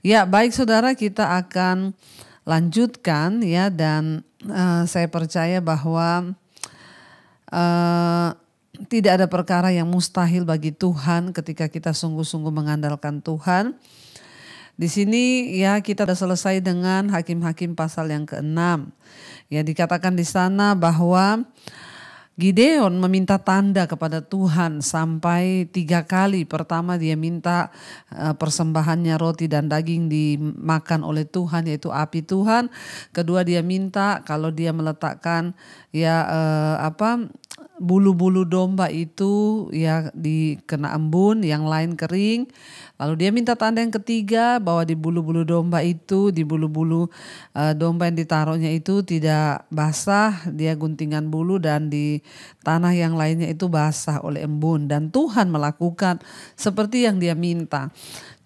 Ya, baik saudara, kita akan lanjutkan ya dan uh, saya percaya bahwa uh, tidak ada perkara yang mustahil bagi Tuhan ketika kita sungguh-sungguh mengandalkan Tuhan. Di sini ya kita sudah selesai dengan hakim-hakim pasal yang keenam. Ya dikatakan di sana bahwa Gideon meminta tanda kepada Tuhan sampai tiga kali. Pertama dia minta eh, persembahannya roti dan daging dimakan oleh Tuhan yaitu api Tuhan. Kedua dia minta kalau dia meletakkan ya eh, apa bulu-bulu domba itu ya dikena embun, yang lain kering. Lalu dia minta tanda yang ketiga bahwa di bulu-bulu domba itu, di bulu-bulu e, domba yang ditaruhnya itu tidak basah, dia guntingan bulu dan di tanah yang lainnya itu basah oleh embun dan Tuhan melakukan seperti yang dia minta.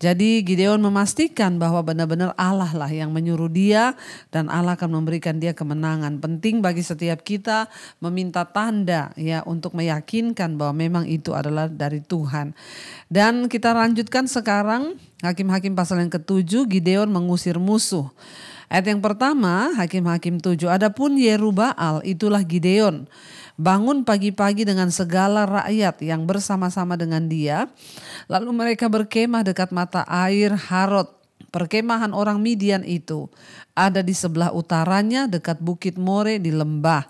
Jadi Gideon memastikan bahwa benar-benar Allah lah yang menyuruh dia dan Allah akan memberikan dia kemenangan. Penting bagi setiap kita meminta tanda ya untuk meyakinkan bahwa memang itu adalah dari Tuhan. Dan kita lanjutkan sekarang Hakim-hakim pasal yang ketujuh Gideon mengusir musuh. Ayat yang pertama, Hakim-hakim tujuh. Adapun Yerubaal itulah Gideon bangun pagi-pagi dengan segala rakyat yang bersama-sama dengan dia. Lalu mereka berkemah dekat mata air Harod. Perkemahan orang Midian itu ada di sebelah utaranya dekat Bukit More di lembah.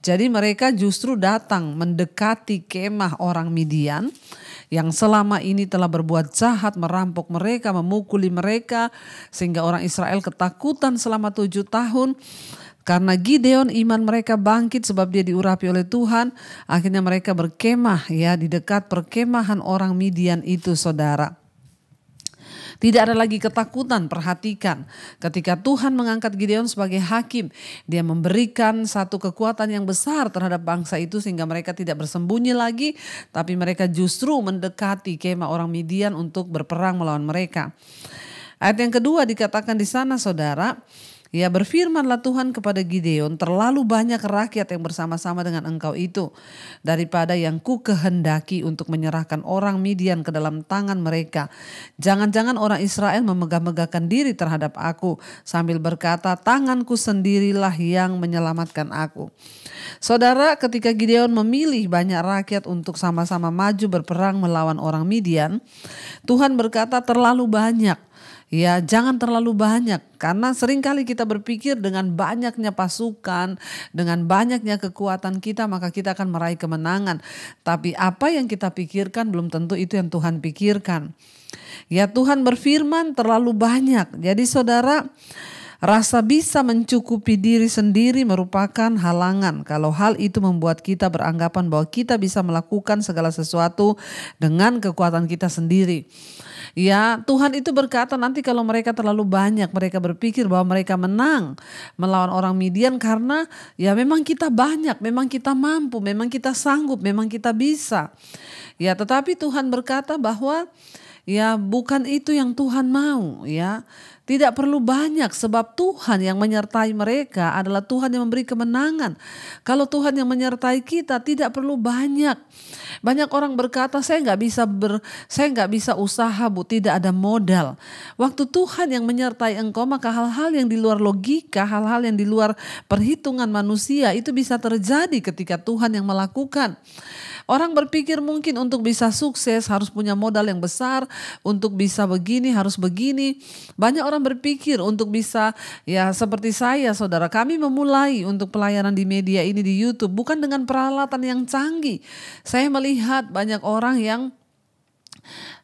Jadi mereka justru datang mendekati kemah orang Midian yang selama ini telah berbuat jahat, merampok mereka, memukuli mereka sehingga orang Israel ketakutan selama tujuh tahun. Karena Gideon iman mereka bangkit sebab dia diurapi oleh Tuhan. Akhirnya mereka berkemah ya di dekat perkemahan orang Midian itu saudara. Tidak ada lagi ketakutan, perhatikan. Ketika Tuhan mengangkat Gideon sebagai hakim, dia memberikan satu kekuatan yang besar terhadap bangsa itu sehingga mereka tidak bersembunyi lagi, tapi mereka justru mendekati kemah orang Midian untuk berperang melawan mereka. Ayat yang kedua dikatakan di sana saudara, ia berfirmanlah Tuhan kepada Gideon, terlalu banyak rakyat yang bersama-sama dengan engkau itu daripada yang ku kehendaki untuk menyerahkan orang Midian ke dalam tangan mereka. Jangan-jangan orang Israel memegah-megahkan diri terhadap aku sambil berkata, tanganku sendirilah yang menyelamatkan aku. Saudara, ketika Gideon memilih banyak rakyat untuk sama-sama maju berperang melawan orang Midian, Tuhan berkata terlalu banyak Ya, jangan terlalu banyak karena seringkali kita berpikir dengan banyaknya pasukan, dengan banyaknya kekuatan kita maka kita akan meraih kemenangan. Tapi apa yang kita pikirkan belum tentu itu yang Tuhan pikirkan. Ya, Tuhan berfirman terlalu banyak. Jadi saudara, Rasa bisa mencukupi diri sendiri merupakan halangan. Kalau hal itu membuat kita beranggapan bahwa kita bisa melakukan segala sesuatu dengan kekuatan kita sendiri. Ya, Tuhan itu berkata nanti kalau mereka terlalu banyak, mereka berpikir bahwa mereka menang melawan orang Midian karena ya memang kita banyak, memang kita mampu, memang kita sanggup, memang kita bisa. Ya, tetapi Tuhan berkata bahwa Ya, bukan itu yang Tuhan mau, ya. Tidak perlu banyak sebab Tuhan yang menyertai mereka adalah Tuhan yang memberi kemenangan. Kalau Tuhan yang menyertai kita tidak perlu banyak. Banyak orang berkata saya nggak bisa ber, saya nggak bisa usaha bu, tidak ada modal. Waktu Tuhan yang menyertai engkau maka hal-hal yang di luar logika, hal-hal yang di luar perhitungan manusia itu bisa terjadi ketika Tuhan yang melakukan. Orang berpikir mungkin untuk bisa sukses harus punya modal yang besar, untuk bisa begini harus begini. Banyak orang berpikir untuk bisa ya seperti saya saudara, kami memulai untuk pelayanan di media ini di YouTube bukan dengan peralatan yang canggih. Saya melihat banyak orang yang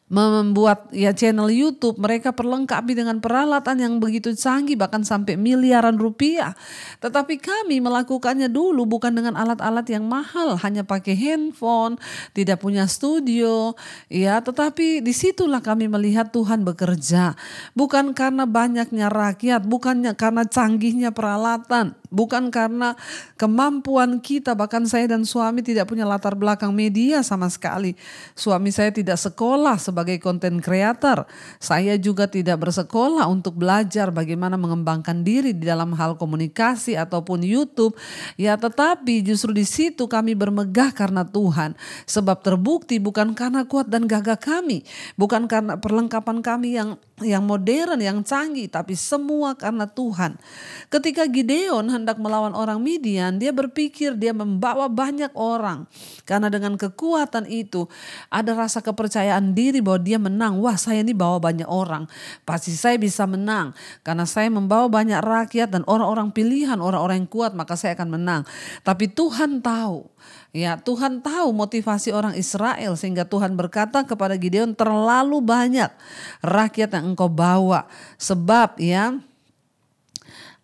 membuat ya channel YouTube, mereka perlengkapi dengan peralatan yang begitu canggih bahkan sampai miliaran rupiah. Tetapi kami melakukannya dulu bukan dengan alat-alat yang mahal, hanya pakai handphone, tidak punya studio, ya, tetapi disitulah kami melihat Tuhan bekerja. Bukan karena banyaknya rakyat, bukannya karena canggihnya peralatan, Bukan karena kemampuan kita, bahkan saya dan suami tidak punya latar belakang media sama sekali. Suami saya tidak sekolah sebagai konten kreator, Saya juga tidak bersekolah untuk belajar bagaimana mengembangkan diri di dalam hal komunikasi ataupun YouTube. Ya tetapi justru di situ kami bermegah karena Tuhan. Sebab terbukti bukan karena kuat dan gagah kami. Bukan karena perlengkapan kami yang yang modern, yang canggih. Tapi semua karena Tuhan. Ketika Gideon hendak melawan orang Midian, dia berpikir dia membawa banyak orang. Karena dengan kekuatan itu ada rasa kepercayaan diri bahwa dia menang. Wah saya ini bawa banyak orang, pasti saya bisa menang. Karena saya membawa banyak rakyat dan orang-orang pilihan, orang-orang yang kuat maka saya akan menang. Tapi Tuhan tahu Ya, Tuhan tahu motivasi orang Israel sehingga Tuhan berkata kepada Gideon terlalu banyak rakyat yang engkau bawa sebab ya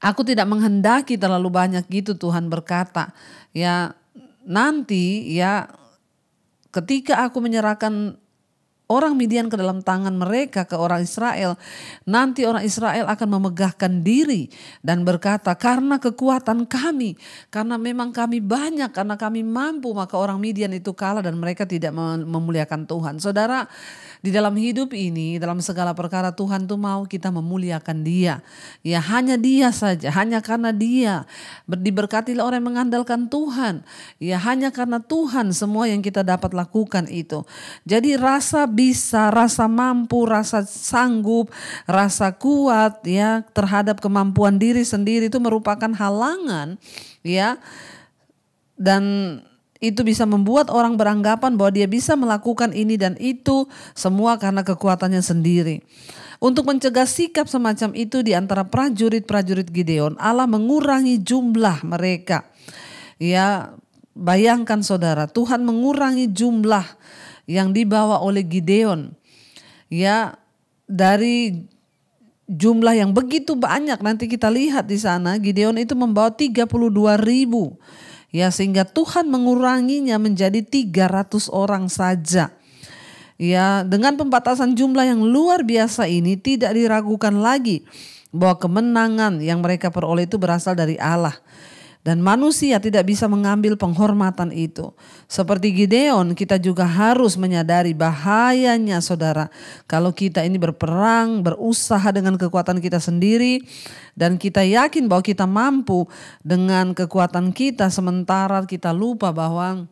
Aku tidak menghendaki terlalu banyak gitu Tuhan berkata. Ya nanti ya ketika aku menyerahkan orang Midian ke dalam tangan mereka ke orang Israel, nanti orang Israel akan memegahkan diri dan berkata, "Karena kekuatan kami, karena memang kami banyak, karena kami mampu, maka orang Midian itu kalah dan mereka tidak memuliakan Tuhan." Saudara, di dalam hidup ini, dalam segala perkara Tuhan tuh mau kita memuliakan Dia. Ya, hanya Dia saja, hanya karena Dia. Diberkatilah orang mengandalkan Tuhan. Ya, hanya karena Tuhan semua yang kita dapat lakukan itu. Jadi rasa bisa, rasa mampu, rasa sanggup, rasa kuat ya terhadap kemampuan diri sendiri itu merupakan halangan ya. Dan itu bisa membuat orang beranggapan bahwa dia bisa melakukan ini dan itu semua karena kekuatannya sendiri. Untuk mencegah sikap semacam itu di antara prajurit-prajurit Gideon, Allah mengurangi jumlah mereka. Ya, bayangkan saudara, Tuhan mengurangi jumlah yang dibawa oleh Gideon. Ya, dari jumlah yang begitu banyak nanti kita lihat di sana Gideon itu membawa 32 ribu. Ya, sehingga Tuhan menguranginya menjadi 300 orang saja. Ya, dengan pembatasan jumlah yang luar biasa ini tidak diragukan lagi bahwa kemenangan yang mereka peroleh itu berasal dari Allah. Dan manusia tidak bisa mengambil penghormatan itu. Seperti Gideon, kita juga harus menyadari bahayanya saudara. Kalau kita ini berperang, berusaha dengan kekuatan kita sendiri. Dan kita yakin bahwa kita mampu dengan kekuatan kita. Sementara kita lupa bahwa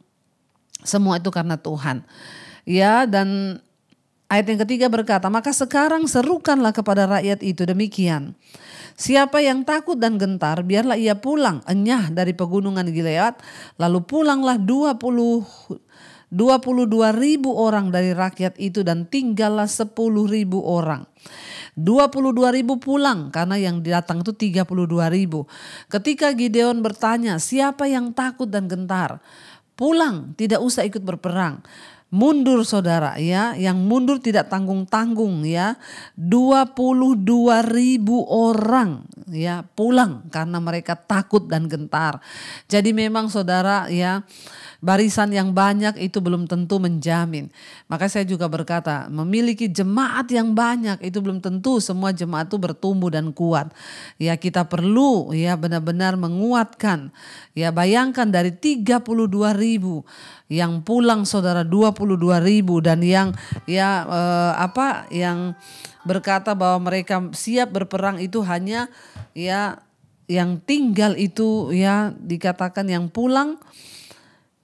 semua itu karena Tuhan. Ya dan Ayat yang ketiga berkata, maka sekarang serukanlah kepada rakyat itu demikian. Siapa yang takut dan gentar, biarlah ia pulang enyah dari pegunungan Gilead, lalu pulanglah 20 22 ribu orang dari rakyat itu dan tinggallah 10 ribu orang. 22 ribu pulang karena yang datang itu 32 ribu. Ketika Gideon bertanya siapa yang takut dan gentar, pulang tidak usah ikut berperang mundur saudara ya, yang mundur tidak tanggung-tanggung ya. 22.000 ribu orang ya pulang karena mereka takut dan gentar. Jadi memang saudara ya barisan yang banyak itu belum tentu menjamin. Maka saya juga berkata memiliki jemaat yang banyak itu belum tentu semua jemaat itu bertumbuh dan kuat. Ya kita perlu ya benar-benar menguatkan. Ya bayangkan dari 32.000 ribu yang pulang saudara 22 ribu dan yang ya eh, apa yang berkata bahwa mereka siap berperang itu hanya ya yang tinggal itu ya dikatakan yang pulang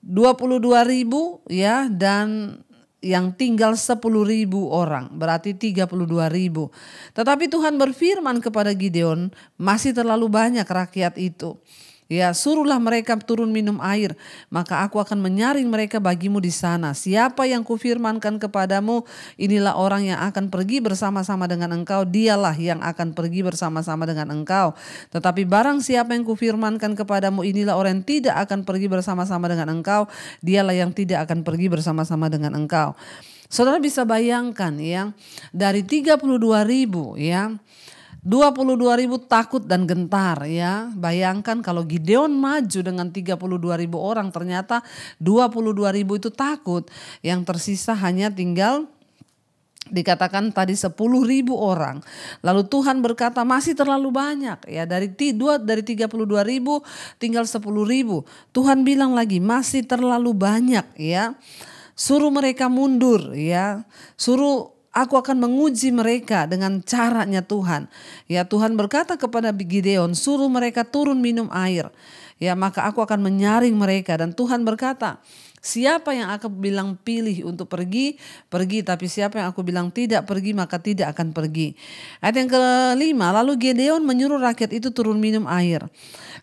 22 ribu ya dan yang tinggal 10 ribu orang, berarti 32 ribu. Tetapi Tuhan berfirman kepada Gideon, masih terlalu banyak rakyat itu. Ya, suruhlah mereka turun minum air, maka aku akan menyaring mereka bagimu di sana. Siapa yang kufirmankan kepadamu, inilah orang yang akan pergi bersama-sama dengan engkau, dialah yang akan pergi bersama-sama dengan engkau. Tetapi barang siapa yang kufirmankan kepadamu, inilah orang yang tidak akan pergi bersama-sama dengan engkau, dialah yang tidak akan pergi bersama-sama dengan engkau. Saudara bisa bayangkan yang dari 32 ribu ya, 22 ribu takut dan gentar ya. Bayangkan kalau Gideon maju dengan 32 ribu orang ternyata 22 ribu itu takut. Yang tersisa hanya tinggal dikatakan tadi 10 ribu orang. Lalu Tuhan berkata masih terlalu banyak ya dari dua dari 32 ribu tinggal 10 ribu. Tuhan bilang lagi masih terlalu banyak ya. Suruh mereka mundur ya. Suruh Aku akan menguji mereka dengan caranya Tuhan. Ya Tuhan berkata kepada Gideon, suruh mereka turun minum air. Ya maka aku akan menyaring mereka dan Tuhan berkata, siapa yang aku bilang pilih untuk pergi, pergi tapi siapa yang aku bilang tidak pergi maka tidak akan pergi. Ayat yang kelima, lalu Gideon menyuruh rakyat itu turun minum air.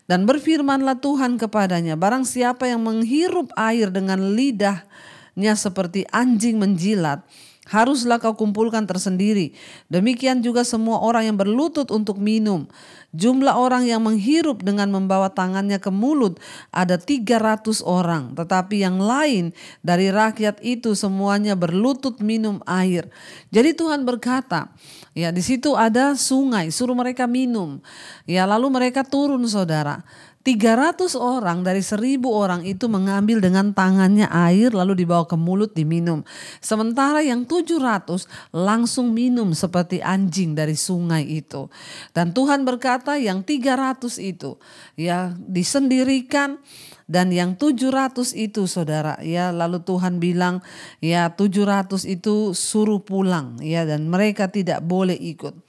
Dan berfirmanlah Tuhan kepadanya, barang siapa yang menghirup air dengan lidahnya seperti anjing menjilat, Haruslah kau kumpulkan tersendiri. Demikian juga semua orang yang berlutut untuk minum. Jumlah orang yang menghirup dengan membawa tangannya ke mulut ada 300 orang. Tetapi yang lain dari rakyat itu semuanya berlutut minum air. Jadi Tuhan berkata, ya di situ ada sungai, suruh mereka minum. Ya lalu mereka turun saudara. 300 orang dari 1000 orang itu mengambil dengan tangannya air lalu dibawa ke mulut diminum. Sementara yang 700 langsung minum seperti anjing dari sungai itu. Dan Tuhan berkata yang 300 itu ya disendirikan dan yang 700 itu saudara ya lalu Tuhan bilang ya 700 itu suruh pulang ya dan mereka tidak boleh ikut.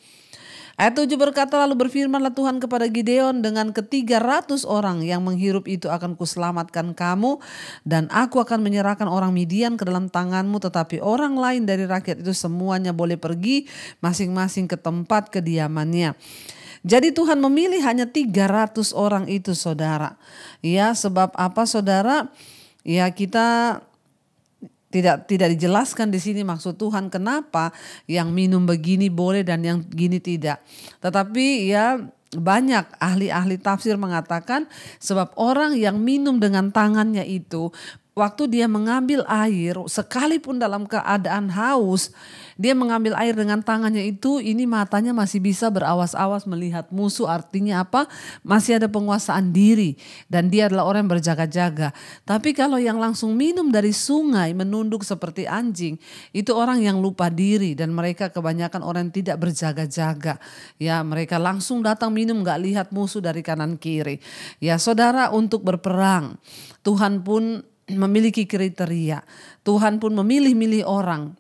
Ayat 7 berkata lalu berfirmanlah Tuhan kepada Gideon dengan ketiga ratus orang yang menghirup itu akan kuselamatkan kamu dan aku akan menyerahkan orang Midian ke dalam tanganmu tetapi orang lain dari rakyat itu semuanya boleh pergi masing-masing ke tempat kediamannya. Jadi Tuhan memilih hanya 300 orang itu saudara. Ya sebab apa saudara? Ya kita tidak tidak dijelaskan di sini maksud Tuhan kenapa yang minum begini boleh dan yang gini tidak. Tetapi ya banyak ahli-ahli tafsir mengatakan sebab orang yang minum dengan tangannya itu waktu dia mengambil air, sekalipun dalam keadaan haus, dia mengambil air dengan tangannya itu, ini matanya masih bisa berawas-awas melihat musuh. Artinya apa? Masih ada penguasaan diri dan dia adalah orang yang berjaga-jaga. Tapi kalau yang langsung minum dari sungai menunduk seperti anjing, itu orang yang lupa diri dan mereka kebanyakan orang yang tidak berjaga-jaga. Ya, mereka langsung datang minum gak lihat musuh dari kanan kiri. Ya, saudara untuk berperang, Tuhan pun memiliki kriteria. Tuhan pun memilih-milih orang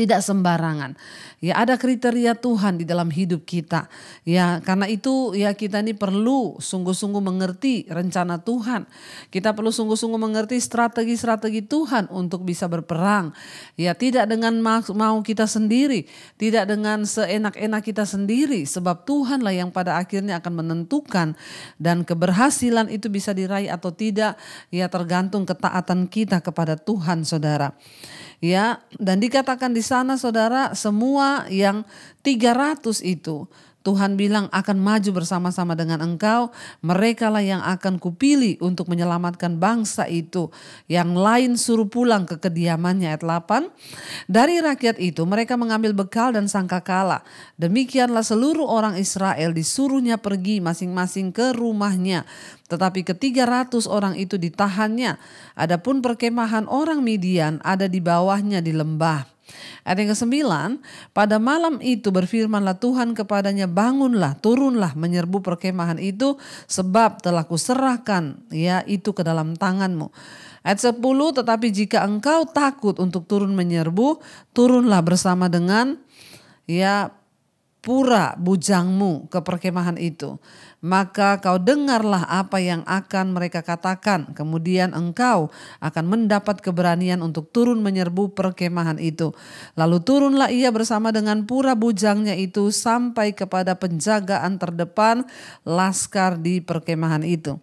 tidak sembarangan. Ya ada kriteria Tuhan di dalam hidup kita. Ya karena itu ya kita ini perlu sungguh-sungguh mengerti rencana Tuhan. Kita perlu sungguh-sungguh mengerti strategi-strategi Tuhan untuk bisa berperang. Ya tidak dengan mau kita sendiri, tidak dengan seenak-enak kita sendiri sebab Tuhanlah yang pada akhirnya akan menentukan dan keberhasilan itu bisa diraih atau tidak ya tergantung ketaatan kita kepada Tuhan Saudara. Ya, dan dikatakan di sana saudara semua yang 300 itu Tuhan bilang akan maju bersama-sama dengan engkau, merekalah yang akan kupilih untuk menyelamatkan bangsa itu. Yang lain suruh pulang ke kediamannya ayat 8. Dari rakyat itu mereka mengambil bekal dan sangka sangkakala. Demikianlah seluruh orang Israel disuruhnya pergi masing-masing ke rumahnya. Tetapi ketiga ratus orang itu ditahannya. Adapun perkemahan orang Midian ada di bawahnya di lembah. Ayat yang ke-9, pada malam itu berfirmanlah Tuhan kepadanya, bangunlah, turunlah menyerbu perkemahan itu, sebab telah kuserahkan ya itu ke dalam tanganmu. Ayat 10, tetapi jika engkau takut untuk turun menyerbu, turunlah bersama dengan ya pura bujangmu ke perkemahan itu maka kau dengarlah apa yang akan mereka katakan. Kemudian engkau akan mendapat keberanian untuk turun menyerbu perkemahan itu. Lalu turunlah ia bersama dengan pura bujangnya itu sampai kepada penjagaan terdepan laskar di perkemahan itu.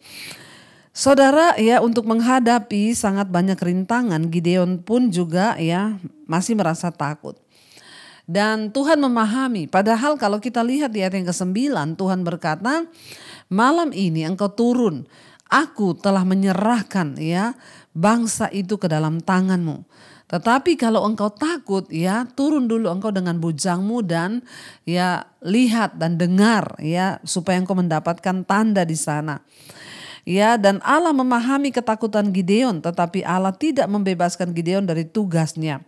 Saudara ya untuk menghadapi sangat banyak rintangan Gideon pun juga ya masih merasa takut. Dan Tuhan memahami. Padahal kalau kita lihat di ayat yang ke-9 Tuhan berkata, "Malam ini engkau turun, aku telah menyerahkan ya bangsa itu ke dalam tanganmu." Tetapi kalau engkau takut ya turun dulu engkau dengan bujangmu dan ya lihat dan dengar ya supaya engkau mendapatkan tanda di sana. Ya, dan Allah memahami ketakutan Gideon, tetapi Allah tidak membebaskan Gideon dari tugasnya.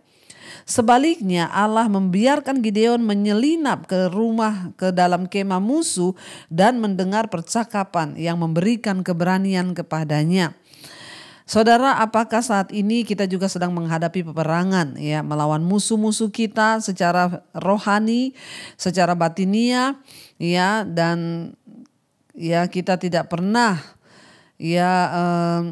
Sebaliknya Allah membiarkan Gideon menyelinap ke rumah ke dalam kemah musuh dan mendengar percakapan yang memberikan keberanian kepadanya. Saudara, apakah saat ini kita juga sedang menghadapi peperangan ya melawan musuh-musuh kita secara rohani, secara batinia ya dan ya kita tidak pernah ya eh,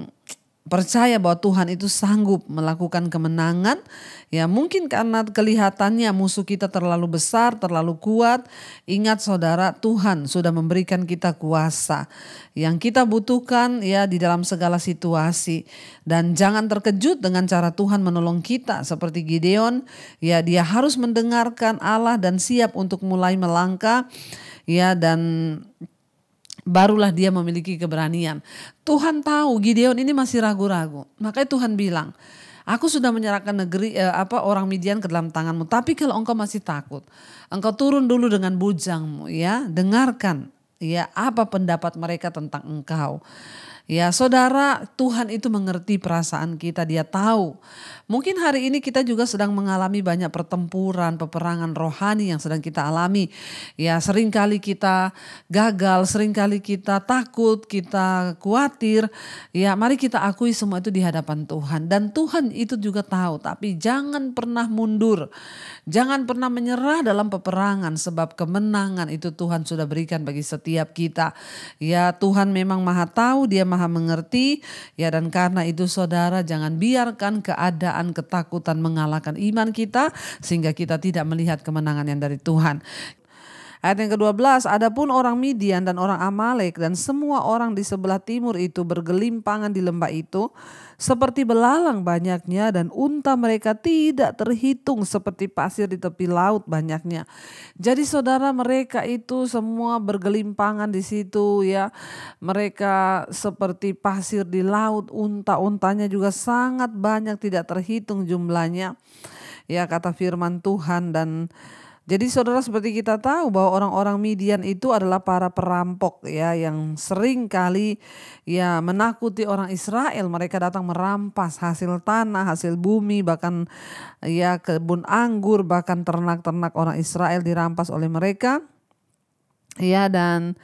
percaya bahwa Tuhan itu sanggup melakukan kemenangan ya mungkin karena kelihatannya musuh kita terlalu besar, terlalu kuat. Ingat saudara, Tuhan sudah memberikan kita kuasa yang kita butuhkan ya di dalam segala situasi dan jangan terkejut dengan cara Tuhan menolong kita seperti Gideon ya dia harus mendengarkan Allah dan siap untuk mulai melangkah ya dan barulah dia memiliki keberanian. Tuhan tahu Gideon ini masih ragu-ragu. Makanya Tuhan bilang, aku sudah menyerahkan negeri eh, apa orang Midian ke dalam tanganmu, tapi kalau engkau masih takut, engkau turun dulu dengan bujangmu ya, dengarkan ya apa pendapat mereka tentang engkau. Ya, Saudara, Tuhan itu mengerti perasaan kita, Dia tahu Mungkin hari ini kita juga sedang mengalami banyak pertempuran, peperangan rohani yang sedang kita alami. Ya, seringkali kita gagal, seringkali kita takut, kita khawatir. Ya, mari kita akui semua itu di hadapan Tuhan dan Tuhan itu juga tahu, tapi jangan pernah mundur. Jangan pernah menyerah dalam peperangan sebab kemenangan itu Tuhan sudah berikan bagi setiap kita. Ya, Tuhan memang Maha tahu, Dia Maha mengerti. Ya, dan karena itu saudara jangan biarkan keadaan kegembiraan, ketakutan mengalahkan iman kita sehingga kita tidak melihat kemenangan yang dari Tuhan. Ayat yang ke-12, adapun orang Midian dan orang Amalek dan semua orang di sebelah timur itu bergelimpangan di lembah itu seperti belalang banyaknya dan unta mereka tidak terhitung seperti pasir di tepi laut banyaknya. Jadi saudara mereka itu semua bergelimpangan di situ ya. Mereka seperti pasir di laut, unta-untanya juga sangat banyak tidak terhitung jumlahnya. Ya kata firman Tuhan dan jadi saudara seperti kita tahu bahwa orang-orang Midian itu adalah para perampok ya yang sering kali ya menakuti orang Israel. Mereka datang merampas hasil tanah, hasil bumi, bahkan ya kebun anggur, bahkan ternak-ternak orang Israel dirampas oleh mereka. Ya dan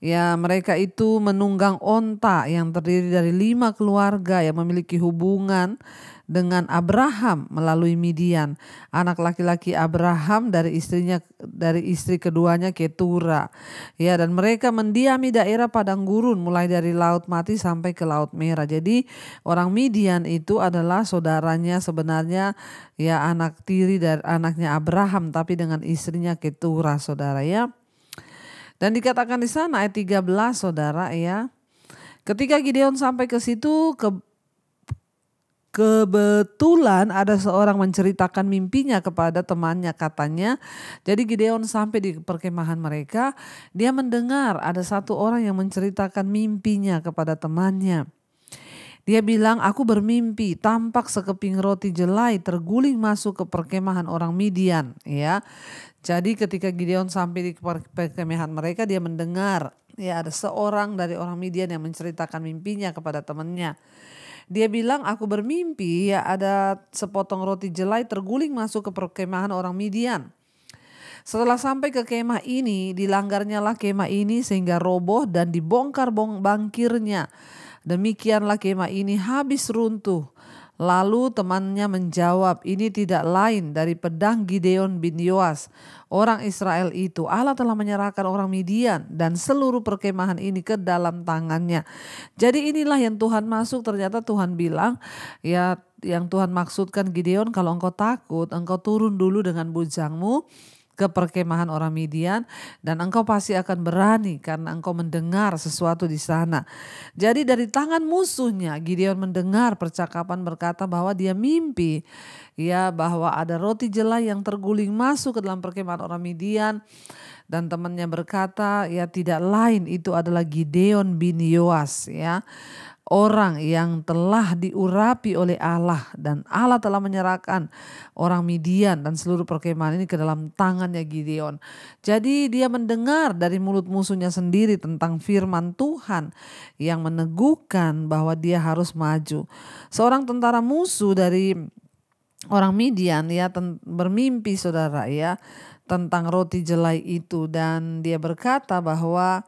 Ya, mereka itu menunggang onta yang terdiri dari lima keluarga yang memiliki hubungan dengan Abraham melalui Midian, anak laki-laki Abraham dari istrinya dari istri keduanya Ketura. Ya, dan mereka mendiami daerah padang gurun mulai dari laut mati sampai ke laut merah. Jadi orang Midian itu adalah saudaranya sebenarnya ya anak tiri dari anaknya Abraham tapi dengan istrinya Ketura, Saudara ya. Dan dikatakan di sana ayat 13 Saudara ya. Ketika Gideon sampai ke situ ke Kebetulan ada seorang menceritakan mimpinya kepada temannya katanya. Jadi Gideon sampai di perkemahan mereka, dia mendengar ada satu orang yang menceritakan mimpinya kepada temannya. Dia bilang, aku bermimpi tampak sekeping roti jelai terguling masuk ke perkemahan orang Midian. Ya, jadi ketika Gideon sampai di perkemahan mereka, dia mendengar ya ada seorang dari orang Midian yang menceritakan mimpinya kepada temannya. Dia bilang aku bermimpi ya ada sepotong roti jelai terguling masuk ke perkemahan orang Midian. Setelah sampai ke kemah ini, dilanggarnyalah kemah ini sehingga roboh dan dibongkar bangkirnya. Demikianlah kemah ini habis runtuh. Lalu temannya menjawab, ini tidak lain dari pedang Gideon bin Yoas. Orang Israel itu Allah telah menyerahkan orang Midian dan seluruh perkemahan ini ke dalam tangannya. Jadi inilah yang Tuhan masuk ternyata Tuhan bilang ya yang Tuhan maksudkan Gideon kalau engkau takut engkau turun dulu dengan bujangmu ke perkemahan orang Midian dan engkau pasti akan berani karena engkau mendengar sesuatu di sana. Jadi dari tangan musuhnya Gideon mendengar percakapan berkata bahwa dia mimpi ya bahwa ada roti jelai yang terguling masuk ke dalam perkemahan orang Midian dan temannya berkata ya tidak lain itu adalah Gideon bin Yoas ya orang yang telah diurapi oleh Allah dan Allah telah menyerahkan orang Midian dan seluruh perkemahan ini ke dalam tangannya Gideon. Jadi dia mendengar dari mulut musuhnya sendiri tentang firman Tuhan yang meneguhkan bahwa dia harus maju. Seorang tentara musuh dari orang Midian ya bermimpi saudara ya tentang roti jelai itu dan dia berkata bahwa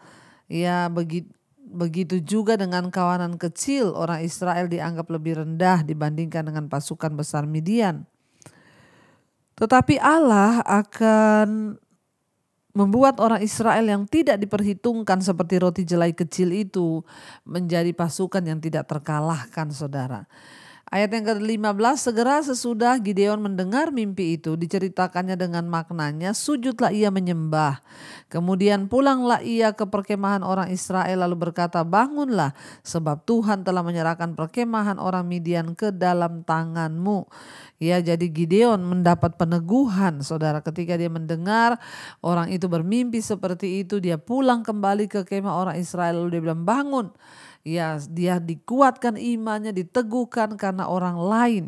ya begitu Begitu juga dengan kawanan kecil, orang Israel dianggap lebih rendah dibandingkan dengan pasukan besar Midian. Tetapi Allah akan membuat orang Israel yang tidak diperhitungkan seperti roti jelai kecil itu menjadi pasukan yang tidak terkalahkan saudara. Ayat yang ke-15, segera sesudah Gideon mendengar mimpi itu, diceritakannya dengan maknanya, sujudlah ia menyembah. Kemudian pulanglah ia ke perkemahan orang Israel lalu berkata, bangunlah sebab Tuhan telah menyerahkan perkemahan orang Midian ke dalam tanganmu. Ya jadi Gideon mendapat peneguhan saudara ketika dia mendengar orang itu bermimpi seperti itu, dia pulang kembali ke kemah orang Israel lalu dia bilang bangun. Ya, dia dikuatkan imannya, diteguhkan karena orang lain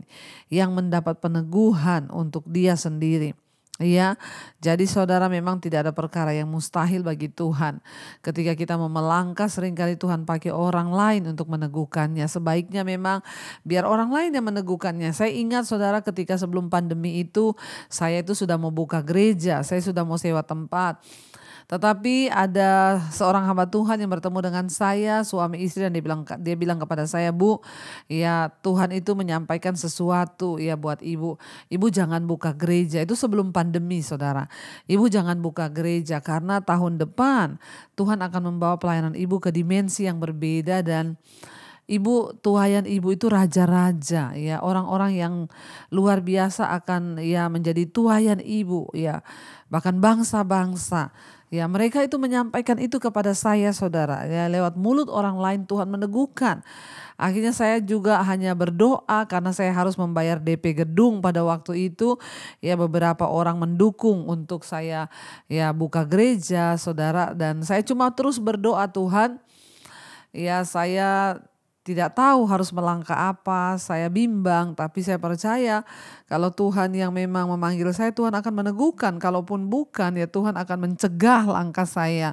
yang mendapat peneguhan untuk dia sendiri. Ya, jadi saudara memang tidak ada perkara yang mustahil bagi Tuhan. Ketika kita mau melangkah seringkali Tuhan pakai orang lain untuk meneguhkannya. Sebaiknya memang biar orang lain yang meneguhkannya. Saya ingat saudara ketika sebelum pandemi itu saya itu sudah mau buka gereja, saya sudah mau sewa tempat tetapi ada seorang hamba Tuhan yang bertemu dengan saya, suami istri dan dia bilang dia bilang kepada saya, "Bu, ya Tuhan itu menyampaikan sesuatu ya buat Ibu. Ibu jangan buka gereja." Itu sebelum pandemi, Saudara. "Ibu jangan buka gereja karena tahun depan Tuhan akan membawa pelayanan Ibu ke dimensi yang berbeda dan ibu tuayan ibu itu raja-raja ya orang-orang yang luar biasa akan ya menjadi tuayan ibu ya bahkan bangsa-bangsa Ya, mereka itu menyampaikan itu kepada saya, saudara. Ya, lewat mulut orang lain Tuhan meneguhkan. Akhirnya saya juga hanya berdoa karena saya harus membayar DP gedung pada waktu itu. Ya, beberapa orang mendukung untuk saya ya buka gereja, saudara. Dan saya cuma terus berdoa Tuhan. Ya, saya tidak tahu harus melangkah apa, saya bimbang, tapi saya percaya kalau Tuhan yang memang memanggil saya, Tuhan akan meneguhkan. Kalaupun bukan, ya Tuhan akan mencegah langkah saya.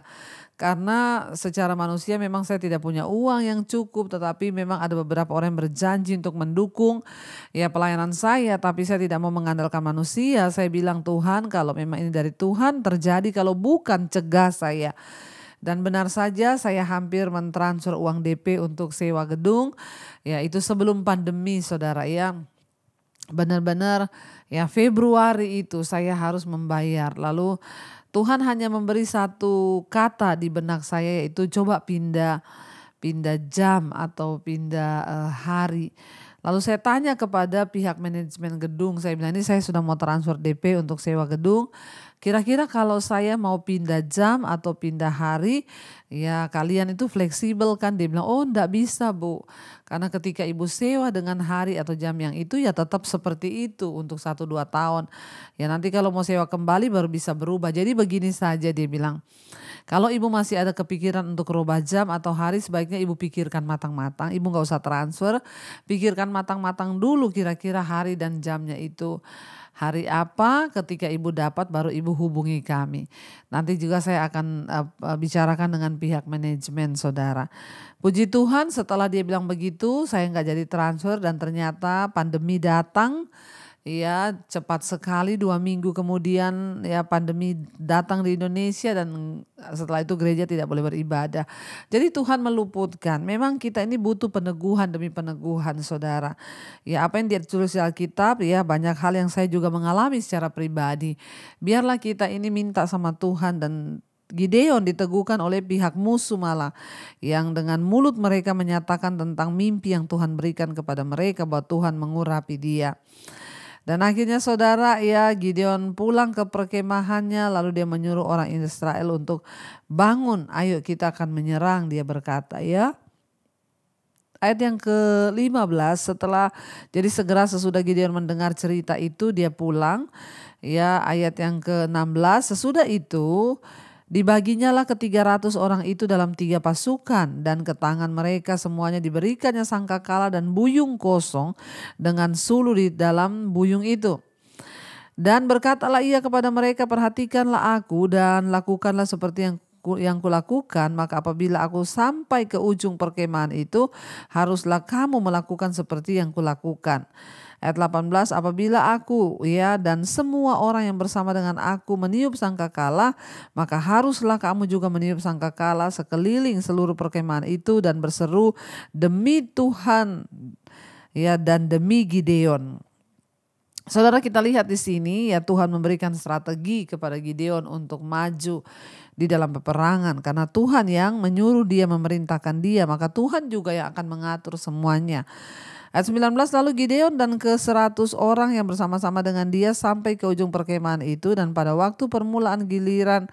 Karena secara manusia memang saya tidak punya uang yang cukup, tetapi memang ada beberapa orang yang berjanji untuk mendukung ya pelayanan saya, tapi saya tidak mau mengandalkan manusia. Saya bilang Tuhan, kalau memang ini dari Tuhan terjadi, kalau bukan cegah saya. Dan benar saja saya hampir mentransfer uang DP untuk sewa gedung, ya itu sebelum pandemi saudara ya. Benar-benar ya Februari itu saya harus membayar. Lalu Tuhan hanya memberi satu kata di benak saya yaitu coba pindah pindah jam atau pindah eh, hari. Lalu saya tanya kepada pihak manajemen gedung, saya bilang ini saya sudah mau transfer DP untuk sewa gedung, Kira-kira kalau saya mau pindah jam atau pindah hari, ya kalian itu fleksibel kan? Dia bilang, oh enggak bisa Bu. Karena ketika Ibu sewa dengan hari atau jam yang itu ya tetap seperti itu untuk 1-2 tahun. Ya nanti kalau mau sewa kembali baru bisa berubah. Jadi begini saja dia bilang, kalau Ibu masih ada kepikiran untuk rubah jam atau hari sebaiknya Ibu pikirkan matang-matang. Ibu nggak usah transfer, pikirkan matang-matang dulu kira-kira hari dan jamnya itu hari apa ketika ibu dapat baru ibu hubungi kami. Nanti juga saya akan uh, bicarakan dengan pihak manajemen saudara. Puji Tuhan setelah dia bilang begitu saya nggak jadi transfer dan ternyata pandemi datang ya cepat sekali dua minggu kemudian ya pandemi datang di Indonesia dan setelah itu gereja tidak boleh beribadah. Jadi Tuhan meluputkan. Memang kita ini butuh peneguhan demi peneguhan saudara. Ya apa yang dia tulis di Alkitab ya banyak hal yang saya juga mengalami secara pribadi. Biarlah kita ini minta sama Tuhan dan Gideon diteguhkan oleh pihak musuh malah yang dengan mulut mereka menyatakan tentang mimpi yang Tuhan berikan kepada mereka bahwa Tuhan mengurapi dia. Dan akhirnya saudara ya Gideon pulang ke perkemahannya lalu dia menyuruh orang Israel untuk bangun ayo kita akan menyerang dia berkata ya. Ayat yang ke-15 setelah jadi segera sesudah Gideon mendengar cerita itu dia pulang. Ya ayat yang ke-16 sesudah itu Dibaginyalah ketiga ratus orang itu dalam tiga pasukan dan ke tangan mereka semuanya diberikannya sangkakala dan buyung kosong dengan sulu di dalam buyung itu. Dan berkatalah ia kepada mereka, perhatikanlah aku dan lakukanlah seperti yang yang kulakukan, maka apabila aku sampai ke ujung perkemahan itu, haruslah kamu melakukan seperti yang kulakukan. Ayat 18, apabila aku ya dan semua orang yang bersama dengan aku meniup sangkakala, maka haruslah kamu juga meniup sangkakala sekeliling seluruh perkemahan itu dan berseru demi Tuhan ya dan demi Gideon. Saudara kita lihat di sini ya Tuhan memberikan strategi kepada Gideon untuk maju di dalam peperangan karena Tuhan yang menyuruh dia memerintahkan dia maka Tuhan juga yang akan mengatur semuanya. Ayat 19 lalu Gideon dan ke-100 orang yang bersama-sama dengan dia sampai ke ujung perkemahan itu dan pada waktu permulaan giliran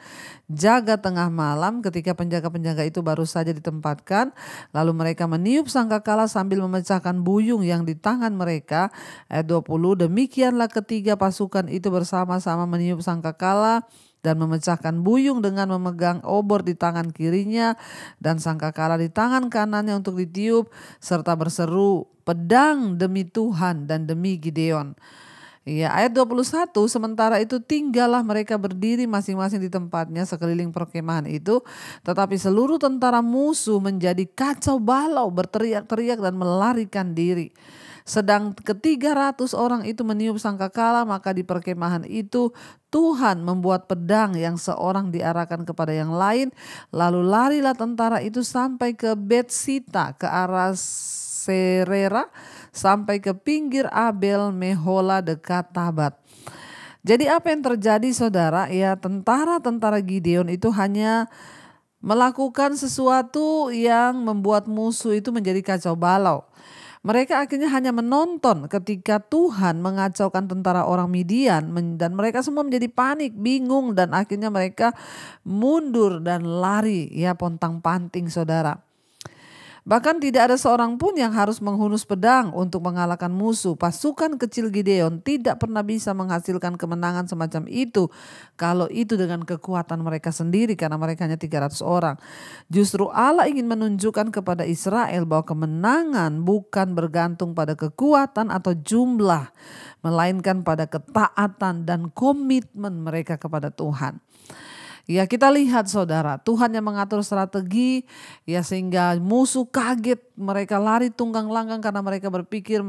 jaga tengah malam ketika penjaga-penjaga itu baru saja ditempatkan lalu mereka meniup sangkakala sambil memecahkan buyung yang di tangan mereka ayat 20 demikianlah ketiga pasukan itu bersama-sama meniup sangkakala dan memecahkan buyung dengan memegang obor di tangan kirinya dan sangkakala di tangan kanannya untuk ditiup serta berseru pedang demi Tuhan dan demi Gideon. Ya, ayat 21, sementara itu tinggallah mereka berdiri masing-masing di tempatnya sekeliling perkemahan itu, tetapi seluruh tentara musuh menjadi kacau balau, berteriak-teriak dan melarikan diri. Sedang ketiga ratus orang itu meniup sangkakala maka di perkemahan itu Tuhan membuat pedang yang seorang diarahkan kepada yang lain. Lalu larilah tentara itu sampai ke Betsita ke arah Serera sampai ke pinggir Abel Mehola dekat Tabat. Jadi apa yang terjadi saudara ya tentara-tentara Gideon itu hanya melakukan sesuatu yang membuat musuh itu menjadi kacau balau. Mereka akhirnya hanya menonton ketika Tuhan mengacaukan tentara orang Midian dan mereka semua menjadi panik, bingung dan akhirnya mereka mundur dan lari ya pontang-panting saudara. Bahkan tidak ada seorang pun yang harus menghunus pedang untuk mengalahkan musuh. Pasukan kecil Gideon tidak pernah bisa menghasilkan kemenangan semacam itu kalau itu dengan kekuatan mereka sendiri karena mereka hanya 300 orang. Justru Allah ingin menunjukkan kepada Israel bahwa kemenangan bukan bergantung pada kekuatan atau jumlah, melainkan pada ketaatan dan komitmen mereka kepada Tuhan. Ya kita lihat saudara, Tuhan yang mengatur strategi ya sehingga musuh kaget mereka lari tunggang langgang karena mereka berpikir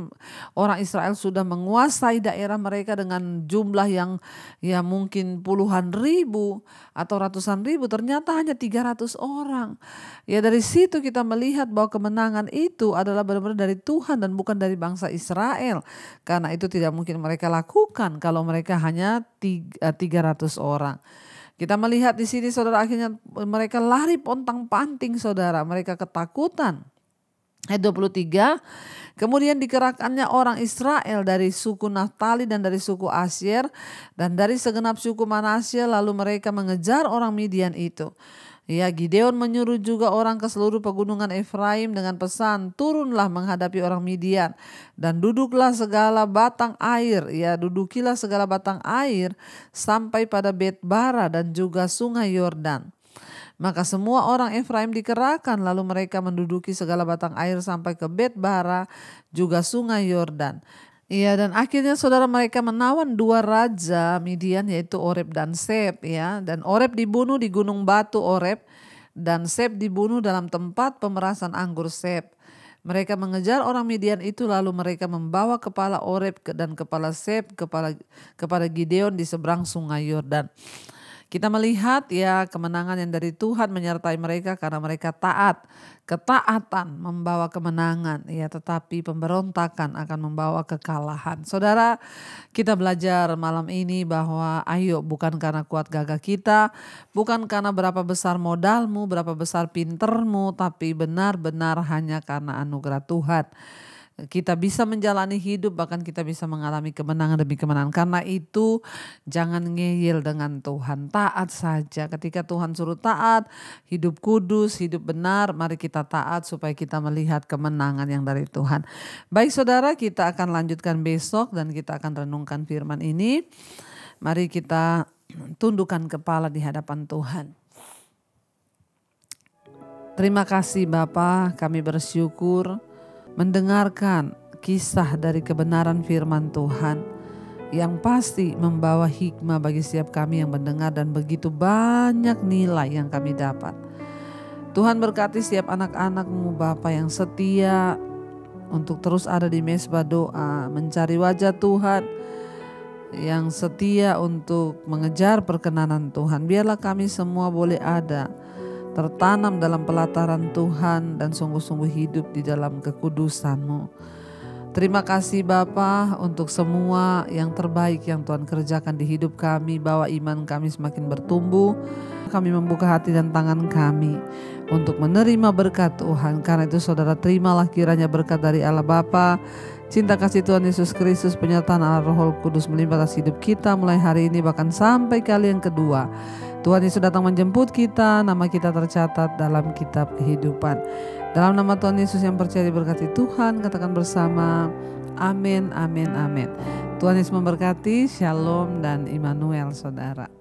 orang Israel sudah menguasai daerah mereka dengan jumlah yang ya mungkin puluhan ribu atau ratusan ribu ternyata hanya 300 orang. Ya dari situ kita melihat bahwa kemenangan itu adalah benar-benar dari Tuhan dan bukan dari bangsa Israel. Karena itu tidak mungkin mereka lakukan kalau mereka hanya 300 eh, orang. Kita melihat di sini saudara akhirnya mereka lari pontang-panting saudara, mereka ketakutan. Ayat 23, kemudian dikerakannya orang Israel dari suku Naftali dan dari suku Asyir dan dari segenap suku Manasya lalu mereka mengejar orang Midian itu. Ya, Gideon menyuruh juga orang ke seluruh pegunungan Efraim dengan pesan, turunlah menghadapi orang Midian dan duduklah segala batang air, ya dudukilah segala batang air sampai pada Bet Bara dan juga sungai Yordan. Maka semua orang Efraim dikerahkan lalu mereka menduduki segala batang air sampai ke Bet Bara juga sungai Yordan. Iya dan akhirnya saudara mereka menawan dua raja Midian yaitu Oreb dan Seb ya dan Oreb dibunuh di gunung batu Oreb dan Seb dibunuh dalam tempat pemerasan anggur Seb. Mereka mengejar orang Midian itu lalu mereka membawa kepala Oreb dan kepala Seb kepala kepada Gideon di seberang sungai Yordan. Kita melihat ya kemenangan yang dari Tuhan menyertai mereka karena mereka taat. Ketaatan membawa kemenangan ya tetapi pemberontakan akan membawa kekalahan. Saudara, kita belajar malam ini bahwa ayo bukan karena kuat gagah kita, bukan karena berapa besar modalmu, berapa besar pintermu, tapi benar-benar hanya karena anugerah Tuhan kita bisa menjalani hidup bahkan kita bisa mengalami kemenangan demi kemenangan karena itu jangan ngeyel dengan Tuhan taat saja ketika Tuhan suruh taat hidup kudus hidup benar mari kita taat supaya kita melihat kemenangan yang dari Tuhan baik saudara kita akan lanjutkan besok dan kita akan renungkan firman ini mari kita tundukkan kepala di hadapan Tuhan Terima kasih Bapak, kami bersyukur mendengarkan kisah dari kebenaran firman Tuhan yang pasti membawa hikmah bagi setiap kami yang mendengar dan begitu banyak nilai yang kami dapat. Tuhan berkati setiap anak-anakmu Bapa yang setia untuk terus ada di mesbah doa, mencari wajah Tuhan yang setia untuk mengejar perkenanan Tuhan. Biarlah kami semua boleh ada tertanam dalam pelataran Tuhan dan sungguh-sungguh hidup di dalam kekudusanmu. Terima kasih Bapa untuk semua yang terbaik yang Tuhan kerjakan di hidup kami, bahwa iman kami semakin bertumbuh. Kami membuka hati dan tangan kami untuk menerima berkat Tuhan. Karena itu saudara terimalah kiranya berkat dari Allah Bapa, cinta kasih Tuhan Yesus Kristus, penyertaan Allah Roh Kudus melimpah hidup kita mulai hari ini bahkan sampai kali yang kedua. Tuhan Yesus datang menjemput kita, nama kita tercatat dalam kitab kehidupan. Dalam nama Tuhan Yesus yang percaya diberkati Tuhan, katakan bersama, amin, amin, amin. Tuhan Yesus memberkati, shalom dan Immanuel saudara.